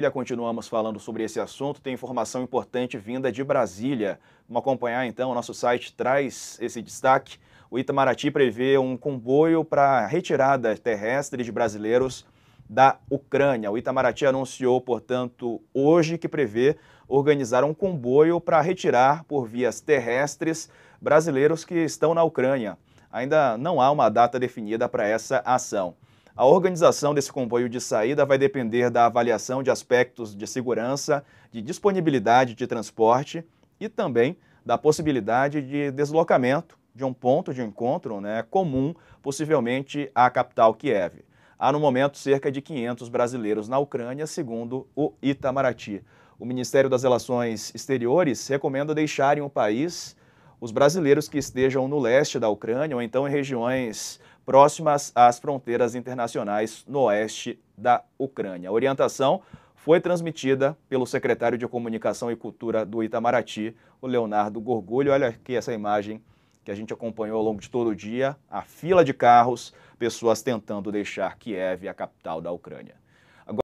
Brasília, continuamos falando sobre esse assunto. Tem informação importante vinda de Brasília. Vamos acompanhar então, o nosso site traz esse destaque. O Itamaraty prevê um comboio para retirada terrestre de brasileiros da Ucrânia. O Itamaraty anunciou, portanto, hoje que prevê organizar um comboio para retirar por vias terrestres brasileiros que estão na Ucrânia. Ainda não há uma data definida para essa ação. A organização desse comboio de saída vai depender da avaliação de aspectos de segurança, de disponibilidade de transporte e também da possibilidade de deslocamento de um ponto de encontro né, comum, possivelmente à capital Kiev. Há no momento cerca de 500 brasileiros na Ucrânia, segundo o Itamaraty. O Ministério das Relações Exteriores recomenda deixarem o país os brasileiros que estejam no leste da Ucrânia ou então em regiões próximas às fronteiras internacionais no oeste da Ucrânia. A orientação foi transmitida pelo secretário de Comunicação e Cultura do Itamaraty, o Leonardo Gorgulho. Olha aqui essa imagem que a gente acompanhou ao longo de todo o dia, a fila de carros, pessoas tentando deixar Kiev a capital da Ucrânia.